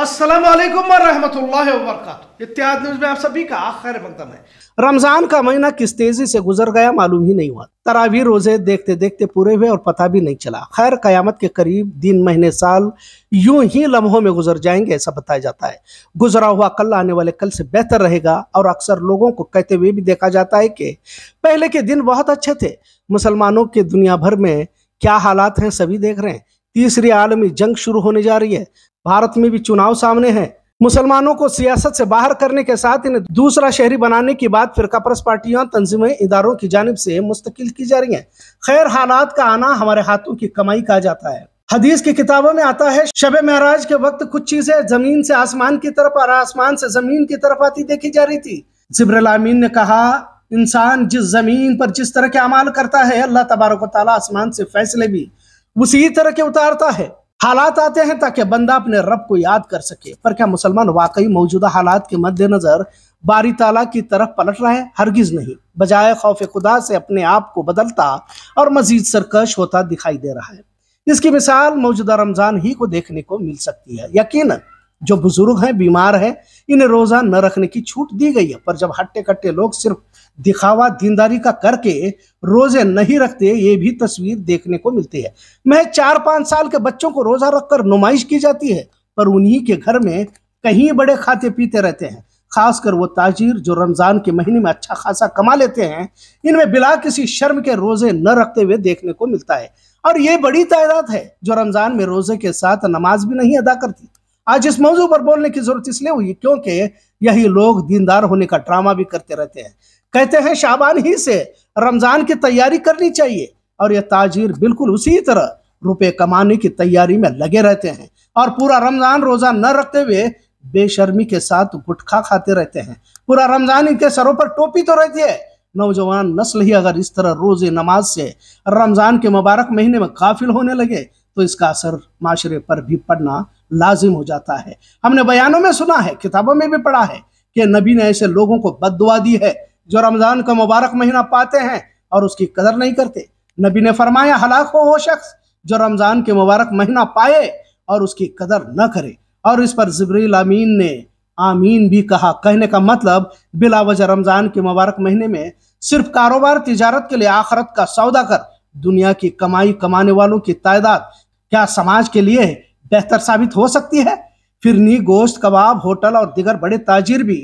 रमज़ान का महीना किस तेज़ी से गुजर गया मालूम ही नहीं हुआ तरावी रोज़े देखते देखते पूरे हुए और पता भी नहीं चला खैर क़यामत के करीब दिन महीने साल यूं ही लम्हों में गुजर जाएंगे ऐसा बताया जाता है गुजरा हुआ कल आने वाले कल से बेहतर रहेगा और अक्सर लोगों को कहते हुए भी देखा जाता है कि पहले के दिन बहुत अच्छे थे मुसलमानों के दुनिया भर में क्या हालात हैं सभी देख रहे हैं तीसरी आलमी जंग शुरू होने जा रही है भारत में भी चुनाव सामने हैं मुसलमानों को सियासत से बाहर करने के साथ इन्हें दूसरा शहरी बनाने की बात फिरका परस पार्टियों तंजीमें इदारों की जानब से मुस्तकिल की जा रही है खैर हालात का आना हमारे हाथों की कमाई कहा जाता है हदीस की किताबों में आता है शब महराज के वक्त कुछ चीजें जमीन से आसमान की तरफ और आसमान से जमीन की तरफ आती देखी जा रही थी जिब्रलामीन ने कहा इंसान जिस जमीन पर जिस तरह के अमाल करता है अल्लाह तबारक आसमान से फैसले भी उसी तरह के उतारता है हालात आते हैं ताकि बंदा अपने रब को याद कर सके पर क्या मुसलमान वाकई मौजूदा हालात के मद्देनजर बारी ताला की तरफ पलट रहा है हरगिज नहीं बजाय खौफ खुदा से अपने आप को बदलता और मजीद सरकश होता दिखाई दे रहा है इसकी मिसाल मौजूदा रमजान ही को देखने को मिल सकती है यकीन जो बुजुर्ग हैं बीमार हैं इन्हें रोजा न रखने की छूट दी गई है पर जब हट्टे कट्टे लोग सिर्फ दिखावा दीनदारी का करके रोजे नहीं रखते ये भी तस्वीर देखने को मिलती है मैं चार पांच साल के बच्चों को रोजा रखकर नुमाइश की जाती है पर उन्हीं के घर में कहीं बड़े खाते पीते रहते हैं खासकर वो ताजिर जो रमज़ान के महीने में अच्छा खासा कमा लेते हैं इनमें बिला किसी शर्म के रोज़े न रखते हुए देखने को मिलता है और ये बड़ी तादाद है जो रमज़ान में रोज़े के साथ नमाज भी नहीं अदा करती आज इस मौजू पर बोलने की जरूरत इसलिए हुई क्योंकि यही लोग दीनदार होने का ड्रामा भी करते रहते हैं कहते हैं शाबान ही से रमजान की तैयारी करनी चाहिए और ये ताजिर बिल्कुल उसी तरह रुपए कमाने की तैयारी में लगे रहते हैं और पूरा रमजान रोजा न रखते हुए बेशर्मी के साथ गुटखा खाते रहते हैं पूरा रमजान इनके सरों पर टोपी तो रहती है नौजवान नस्ल ही अगर इस तरह रोजे नमाज से रमजान के मुबारक महीने में काफिल होने लगे तो इसका असर माशरे पर भी पड़ना लाजिम हो जाता है हमने बयानों में सुना है किताबों में भी पढ़ा है कि नबी ने ऐसे लोगों को बद दी है जो रमज़ान का मुबारक महीना पाते हैं और उसकी कदर नहीं करते नबी ने फरमाया हलाक हो वो शख्स जो रमज़ान के मुबारक महीना पाए और उसकी कदर न करे और इस पर जबरील आमीन ने आमीन भी कहा कहने का मतलब बिला वजह रमज़ान के मुबारक महीने में सिर्फ कारोबार तिजारत के लिए आखरत का सौदा कर दुनिया की कमाई कमाने वालों की तादाद क्या समाज के लिए बेहतर साबित हो सकती है फिरनी गोश्त कबाब होटल और दिगर बड़े ताजिर भी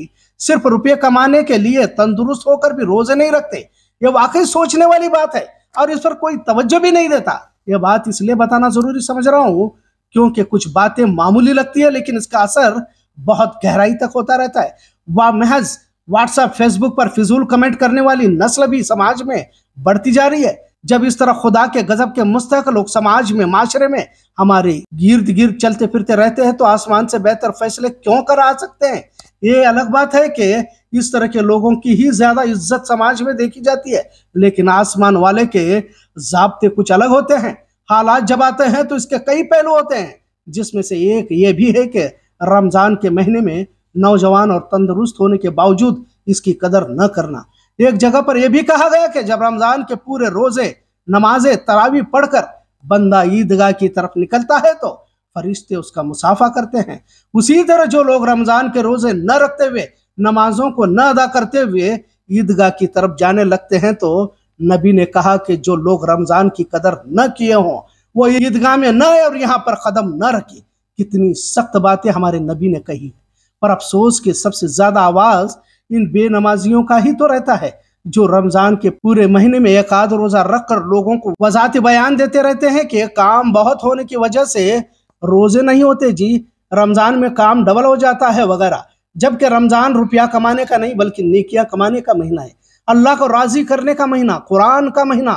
सिर्फ रुपये कमाने के लिए तंदुरुस्त होकर भी रोजे नहीं रखते ये वाकई सोचने वाली बात है और इस पर कोई तवज्जो भी नहीं देता यह बात इसलिए बताना जरूरी समझ रहा हूँ क्योंकि कुछ बातें मामूली लगती है लेकिन इसका असर बहुत गहराई तक होता रहता है वह महज व्हाट्सएप फेसबुक पर फिजूल कमेंट करने वाली नस्ल भी समाज में बढ़ती जा रही है जब इस तरह खुदा के गजब के मुस्तक लोग समाज में माशरे में हमारे गिर्द गिर्द चलते फिरते रहते हैं तो आसमान से बेहतर फैसले क्यों कर आ सकते हैं ये अलग बात है कि इस तरह के लोगों की ही ज्यादा इज्जत समाज में देखी जाती है लेकिन आसमान वाले के जबते कुछ अलग होते हैं हालात जब आते हैं तो इसके कई पहलू होते हैं जिसमें से एक ये भी है कि रमज़ान के महीने में नौजवान और तंदुरुस्त होने के बावजूद इसकी कदर न करना एक जगह पर यह भी कहा गया कि जब रमज़ान के पूरे रोजे नमाजे तरावी पढ़कर बंदा ईदगाह की तरफ निकलता है तो फरिश्ते उसका मुसाफा करते हैं उसी तरह जो लोग रमज़ान के रोज़े न रखते हुए नमाजों को न अदा करते हुए ईदगाह की तरफ जाने लगते हैं तो नबी ने कहा कि जो लोग रमज़ान की कदर न किए हों वो ईदगाह में न आए और यहाँ पर कदम न रखे कितनी सख्त बातें हमारे नबी ने कही है पर अफसोस के सबसे ज़्यादा आवाज़ इन बेनमाजियों का ही तो रहता है जो रमज़ान के पूरे महीने में एक आध रोज़ा रख कर लोगों को वजात बयान देते रहते हैं कि काम बहुत होने की वजह से रोजे नहीं होते जी रमज़ान में काम डबल हो जाता है वगैरह जबकि रमज़ान रुपया कमाने का नहीं बल्कि नेकियां कमाने का महीना है अल्लाह को राज़ी करने का महीना कुरान का महीना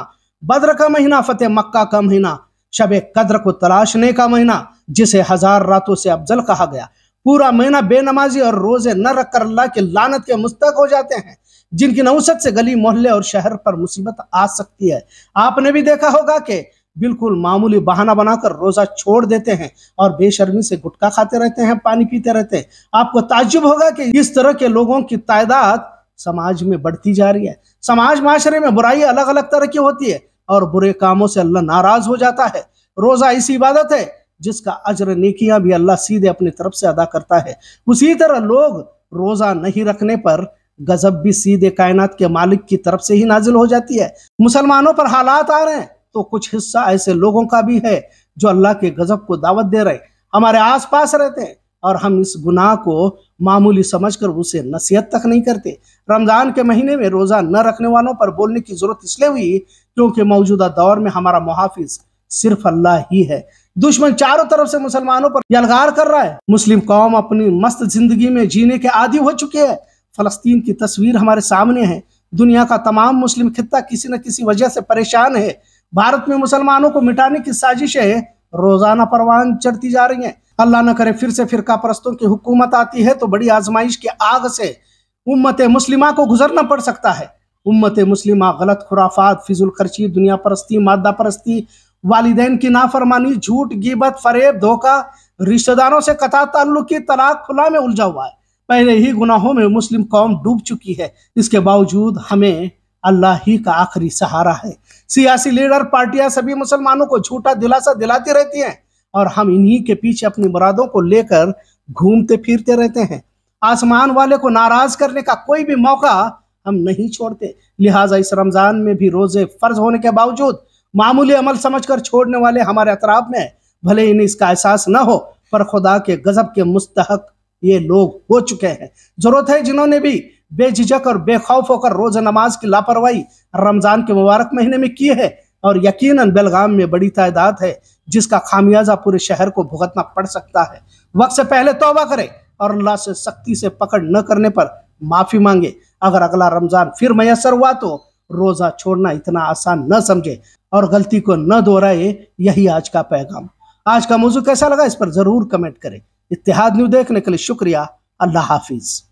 बद्र का महीना फतेह मक्का का महीना शब कद्र को तलाशने का महीना जिसे हजार रातों से अफजल कहा गया पूरा महीना बेनमाजी और रोजे न रख कर अल्लाह की लानत के मुस्तक हो जाते हैं जिनकी नौसत से गली मोहल्ले और शहर पर मुसीबत आ सकती है आपने भी देखा होगा कि बिल्कुल मामूली बहाना बनाकर रोज़ा छोड़ देते हैं और बेशर्मी से गुटखा खाते रहते हैं पानी पीते रहते हैं आपको ताज्जुब होगा कि इस तरह के लोगों की तादाद समाज में बढ़ती जा रही है समाज माशरे में बुराई अलग अलग तरह की होती है और बुरे कामों से अल्लाह नाराज हो जाता है रोज़ा ऐसी इबादत है जिसका अजर नेकियां भी अल्लाह सीधे अपनी तरफ से अदा करता है उसी तरह लोग रोज़ा नहीं रखने पर गजब भी सीधे कायनात के मालिक की तरफ से ही नाजिल हो जाती है मुसलमानों पर हालात आ रहे हैं तो कुछ हिस्सा ऐसे लोगों का भी है जो अल्लाह के गजब को दावत दे रहे हमारे आसपास रहते हैं और हम इस गुनाह को मामूली समझकर उसे नसीहत तक नहीं करते रमज़ान के महीने में रोज़ा न रखने वालों पर बोलने की ज़रूरत इसलिए हुई क्योंकि मौजूदा दौर में हमारा मुहाफिज सिर्फ अल्लाह ही है दुश्मन चारों तरफ से मुसलमानों पर यलगार कर रहा है मुस्लिम कौम अपनी मस्त जिंदगी में जीने के आदि हो चुके हैं फलस्तीन की तस्वीर हमारे सामने है दुनिया का तमाम मुस्लिम खिता किसी न किसी वजह से परेशान है भारत में मुसलमानों को मिटाने की साजिशें रोजाना परवान चढ़ती जा रही हैं अल्लाह न करे फिर से फिरका परस्तों की हुकूमत आती है तो बड़ी आजमाइश की आग से उम्मत मुस्लिमा को गुजरना पड़ सकता है उम्मत मुस्लिमा गलत खुराफात फिजुल खर्ची दुनिया परस्ती मादा परस्ती वालदेन की नाफरमानी झूठ गिबत फरेब धोखा रिश्तेदारों से कथा ताल्लुक की तलाक खुला में उलझा हुआ है पहले ही गुनाहों में मुस्लिम कौम डूब चुकी है इसके बावजूद हमें अल्लाह ही का आखिरी सहारा है सियासी लीडर पार्टियां सभी मुसलमानों को झूठा दिलासा दिलाती रहती हैं और हम इन्हीं के पीछे अपनी मुरादों को लेकर घूमते फिरते रहते हैं आसमान वाले को नाराज करने का कोई भी मौका हम नहीं छोड़ते लिहाजा इस रमजान में भी रोजे फर्ज होने के बावजूद मामूली अमल समझकर छोड़ने वाले हमारे अतराब में भले इन्हें इसका एहसास न हो पर खुदा के गजब के मुस्तक ये लोग हो चुके हैं जरूरत है जिन्होंने भी बेझिझक और बेखौफ होकर रोज नमाज की लापरवाही रमजान के मुबारक महीने में की है और यकीनन बेलगाम में बड़ी तादाद है जिसका खामियाजा पूरे शहर को भुगतना पड़ सकता है वक्त से पहले तोबा करें और अल्लाह से सख्ती से पकड़ न करने पर माफी मांगे अगर अगला रमजान फिर मैसर हुआ तो रोजा छोड़ना इतना आसान न समझे और गलती को न दोहराए यही आज का पैगाम आज का मौजू कैसा लगा इस पर जरूर कमेंट करें इतिहाद न्यू देखने के लिए शुक्रिया अल्लाह हाफिज़